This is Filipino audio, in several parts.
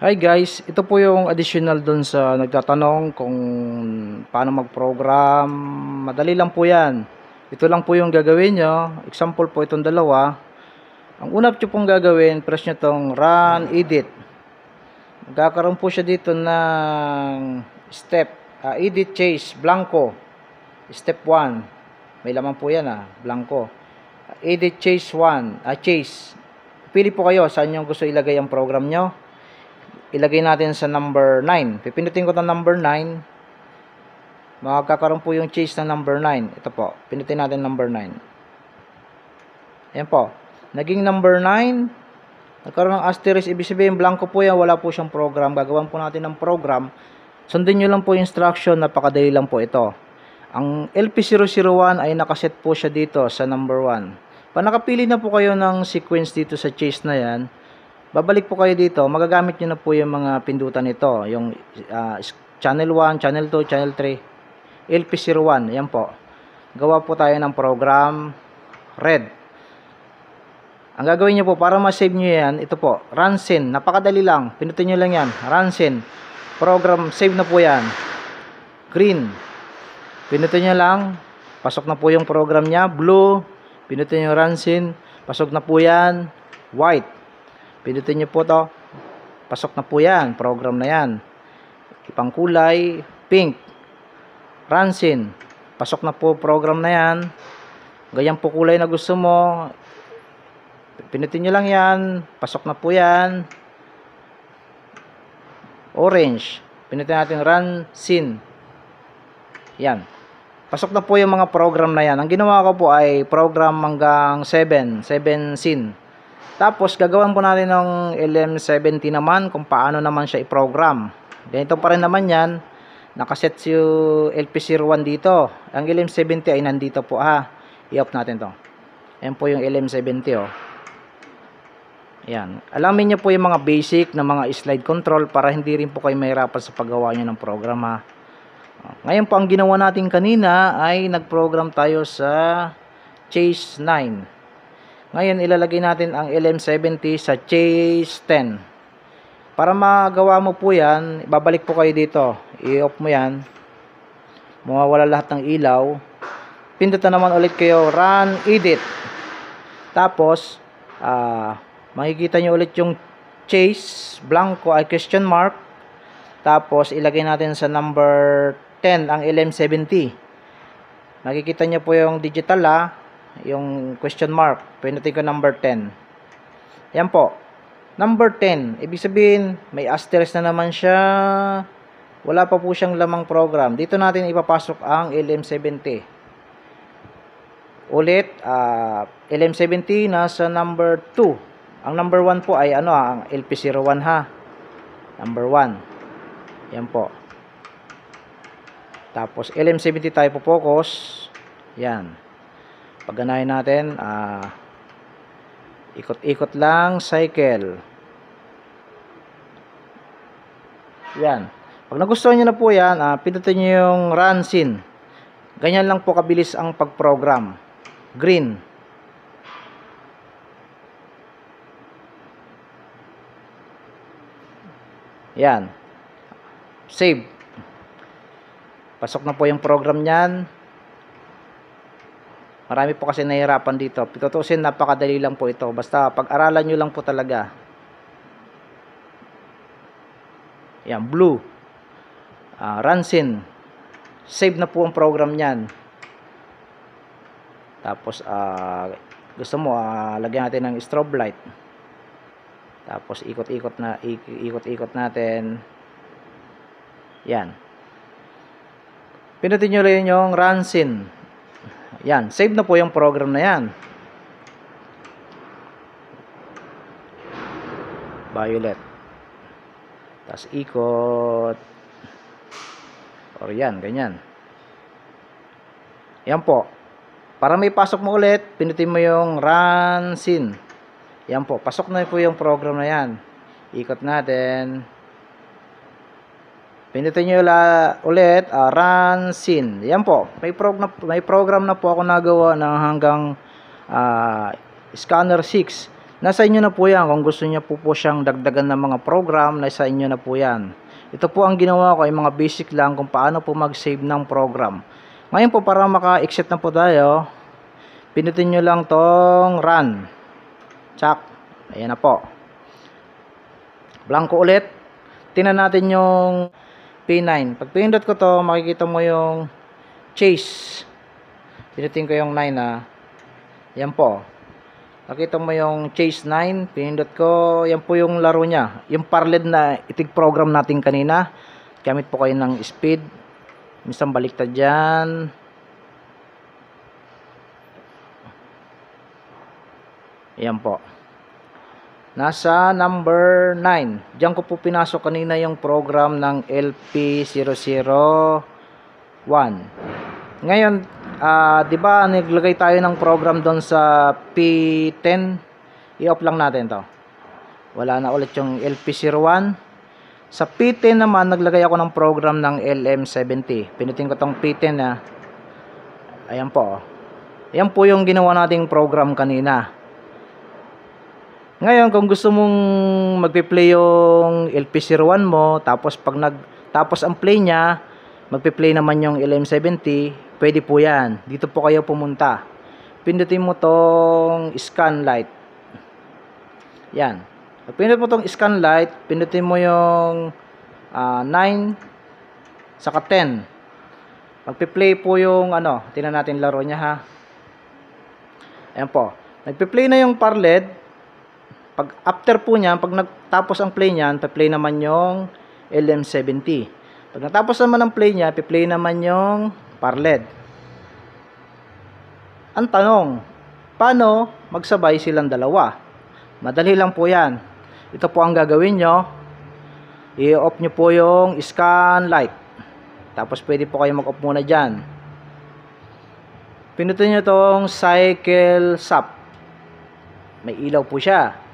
Hi guys, ito po yung additional dun sa nagtatanong kung paano mag-program. Madali lang po yan. Ito lang po yung gagawin nyo. Example po itong dalawa. Ang una po pong gagawin, press nyo tong run, edit. Magkakaroon po siya dito ng step. Uh, edit, chase, blanco. Step 1. May laman po yan ah, blanco. Uh, edit, chase 1. Uh, ah, chase. Pili po kayo saan nyo gusto ilagay ang program nyo ilagay natin sa number 9. Pipindutin ko ng number 9. Magkakaroon po yung chase ng number 9. Ito po. Pindutin natin number 9. yan po. Naging number 9. Nagkaroon ng asterisk. Ibig sabihin, blanco po yan. Wala po siyang program. Gagawan po natin ng program. Sundin nyo lang po yung instruction. Napakadali lang po ito. Ang LP001 ay nakaset po siya dito sa number 1. pa nakapili na po kayo ng sequence dito sa chase na yan, Babalik po kayo dito, magagamit nyo na po yung mga pindutan nito, yung uh, channel 1, channel 2, channel 3, LP01, yan po. Gawa po tayo ng program red. Ang gagawin nyo po, para ma-save nyo yan, ito po, run scene, napakadali lang, pinutin nyo lang yan, run scene program, save na po yan, green, pinutin nyo lang, pasok na po yung program niya, blue, pinutin nyo scene pasok na po yan, white, Pindutin nyo po to. Pasok na po yan. Program na yan. Ipang kulay, pink. Ransin. Pasok na po program na yan. Ganyan po kulay na gusto mo. Pindutin nyo lang yan. Pasok na po yan. Orange. Pindutin natin Ransin. Yan. Pasok na po yung mga program na yan. Ang ginawa ko po ay program hanggang 7. 7 sin. Tapos gagawin po natin ng LM70 naman kung paano naman siya i-program. Ganito pa rin naman yan. Nakaset si LP01 dito. Ang LM70 ay nandito po ha. Ah. I-off natin to. Ayun po yung LM70 oh. Ayun. Alamin niyo po yung mga basic na mga slide control para hindi rin po kayo mahirapan sa paggawa niyo ng programa. Ah. Ngayon po ang ginawa natin kanina ay nag-program tayo sa Chase 9. Ngayon, ilalagay natin ang LM70 sa chase 10. Para magawa mo po yan, babalik po kayo dito. I-off mo yan. Mawawala lahat ng ilaw. Pindutan naman ulit kayo, run, edit. Tapos, uh, makikita nyo ulit yung chase, blanco, ay question mark. Tapos, ilagay natin sa number 10 ang LM70. Makikita nyo po yung digital ha. Ah yung question mark, pinutin ko number 10. Yan po. Number 10, ibig sabihin, may asterisk na naman siya. Wala pa po siyang lamang program. Dito natin ipapasok ang LM70. Ulit, uh, ah, LM70 nasa number 2. Ang number 1 po ay ano, ang LP01 ha. Number 1. Yan po. Tapos, LM70 tayo po focus. Yan. Pagganahin natin, uh, ikot-ikot lang, cycle. Yan. Pag nagustuhan nyo na po yan, uh, pindutin nyo yung run scene. Ganyan lang po kabilis ang pag-program. Green. Yan. Save. Pasok na po yung program niyan. Marami po kasi nahihirapan dito. Pitutusin, napakadali lang po ito. Basta pag-aralan nyo lang po talaga. Yan, blue. Uh, Ransin. Save na po ang program niyan. Tapos, uh, gusto mo, uh, lagyan natin ng strobe light. Tapos, ikot-ikot na, ikot-ikot natin. Yan. Pinutin nyo rin yung Ransin. Ransin. Yan, save na po yung program na yan. Violet. Tapos ikot. Or yan, ganyan. Yan po. Para may pasok mo ulit, pinutin mo yung run scene. Yan po, pasok na po yung program na yan. Ikot natin. Pindutin nyo la, ulit, uh, ah, run scene. Yan po. May, prog na, may program na po ako nagawa na hanggang uh, scanner 6. Nasa inyo na po yan. Kung gusto niyo po po siyang dagdagan ng mga program, nasa inyo na po yan. Ito po ang ginawa ko, ay mga basic lang kung paano po mag-save ng program. Ngayon po, para maka-exit na po tayo, pindutin nyo lang tong run. Chak. Ayan na po. Blanco ulit. Tinan natin yung P9. Pag pinindot ko to, makikita mo yung chase. Pinutin ko yung 9 na. Ah. Yan po. Makita mo yung Chase 9, pinindot ko, yan po yung laro niya. Yung parled na itig program natin kanina. Gamit po kayo ng speed. Minsan baliktad dyan. Yan po. Nasa number 9. Diyan ko po pinasok kanina yung program ng LP001. Ngayon, uh, 'di ba naglagay tayo ng program doon sa P10? I-off lang natin 'to. Wala na ulit yung LP01. Sa P10 naman naglagay ako ng program ng LM70. Pinutin ko tong P10 na. Ah. Ayan po. Oh. Ayan po yung ginawa nating program kanina. Ngayon, kung gusto mong magpi-play yung LP01 mo, tapos pag nag tapos ang play niya, magpi-play naman yung LM70, pwede po 'yan. Dito po kayo pumunta. Pindutin mo tong scan light. Yan. Pag pindutin mo tong scan light, pindutin mo yung uh, ah, 9 saka 10. Magpi-play po yung ano, tingnan natin laro niya ha. Ayan po. Nagpi-play na yung parled pag after po niyan, pag nagtapos ang play niyan, pa-play naman yung LM70. Pag natapos naman ang play niya, pi-play naman yung parled. Ang tanong, paano magsabay silang dalawa? Madali lang po yan. Ito po ang gagawin nyo. I-off nyo po yung scan light. Tapos pwede po kayo mag-off muna dyan. Pinutin nyo tong cycle sap. May ilaw po siya.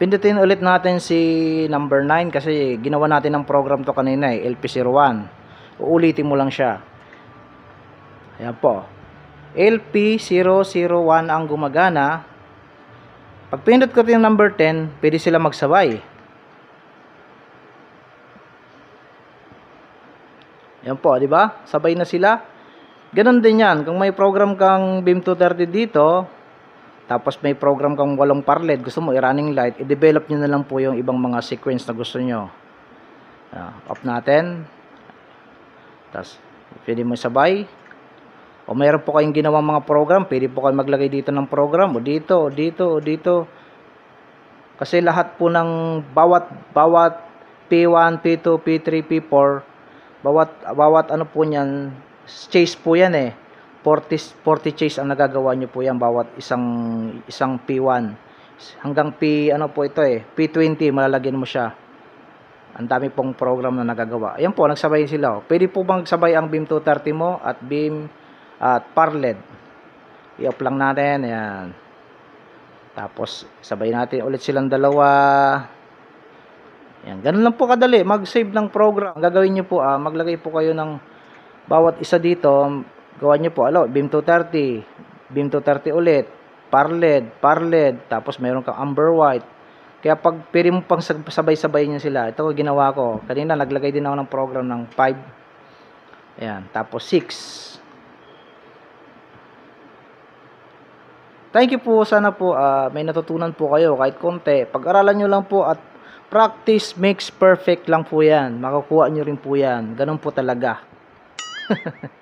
Pindutin ulit natin si number 9 kasi ginawa natin ng program to kanina eh, LP01. Uulitin mo lang siya. Ayan po. LP001 ang gumagana. Pag pindot ko yung number 10, pwede sila magsabay. Yan po, di ba? Sabay na sila. Ganon din yan. Kung may program kang BIM230 dito, tapos may program kang walong parled gusto mo i-running light, i-develop nyo na lang po yung ibang mga sequence na gusto nyo. Uh, off natin. Tapos, pwede mo sabay. O mayroon po kayong ginawang mga program, pwede po kayo maglagay dito ng program, o dito, o dito, o dito. Kasi lahat po ng bawat, bawat P1, P2, P3, P4, bawat, bawat ano po niyan, chase po yan eh. 40, 40 chase ang nagagawa nyo po yan bawat isang isang P1 hanggang P ano po ito eh P20 malalagyan mo siya ang dami pong program na nagagawa ayan po nagsabay sila oh. pwede po bang sabay ang beam 230 mo at beam at Parled i-off lang natin ayan tapos sabay natin ulit silang dalawa ayan ganun lang po kadali mag save ng program ang gagawin nyo po ah, maglagay po kayo ng bawat isa dito gawa nyo po alo, beam 230 beam 230 ulit parled, parled, tapos meron kang amber white kaya pag pirim mo pang sabay-sabay nyo sila ito ginawa ko, kanina naglagay din ako ng program ng 5 ayan, tapos 6 Thank you po. Sana po uh, may natutunan po kayo kahit konti. Pag-aralan nyo lang po at practice makes perfect lang po yan. Makukuha nyo rin po yan. Ganun po talaga.